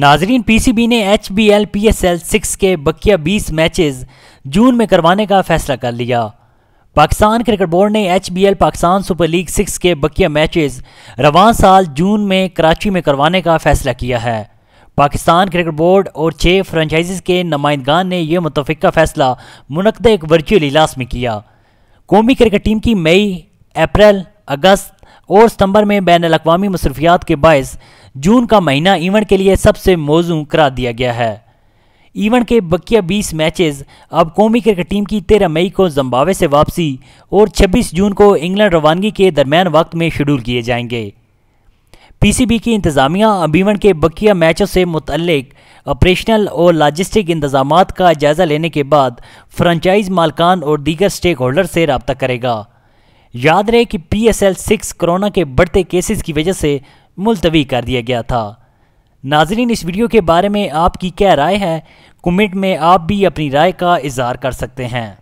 नाजरीन पीसीबी ने H B L P S L six के बकिया बीस मैचेस जून में करवाने का फैसला कर लिया पाकिस्तान क्रिकेट बोर्ड ने H B L Pakistan super league six के बकिया मैचेस रवान साल जून में कराची में करवाने का फैसला किया है पाकिस्तान क्रिकेट बोर्ड और छः फ्रेंचाइज के नुमाइंदगान ने यह मुतफ़ा फैसला मनकद एक वर्चुअल इलास में किया कौमी क्रिकेट टीम की मई अप्रैल अगस्त और सितंबर में बैन अवी मसरूफियात के बायस जून का महीना इवेंट के लिए सबसे मौजू करा दिया गया है इवेंट के बकिया 20 मैचेस अब कौमी क्रिकेट टीम की 13 मई को जम्बावे से वापसी और 26 जून को इंग्लैंड रवानगी के दरमियान वक्त में शेड्यूल किए जाएंगे पीसीबी की इंतज़ामिया अब इवेंट के बकिया मैचों से मुतलक ऑपरेशनल और लॉजिस्टिक इंतजाम का जायज़ा लेने के बाद फ्रेंचाइज मालकान और दीगर स्टेक होल्डर से रबता करेगा याद रहे कि P S L six corona के बढ़ते केसेस की वजह से मुलतवी कर दिया गया था नाजरीन इस वीडियो के बारे में आपकी क्या राय है कमेंट में आप भी अपनी राय का इजहार कर सकते हैं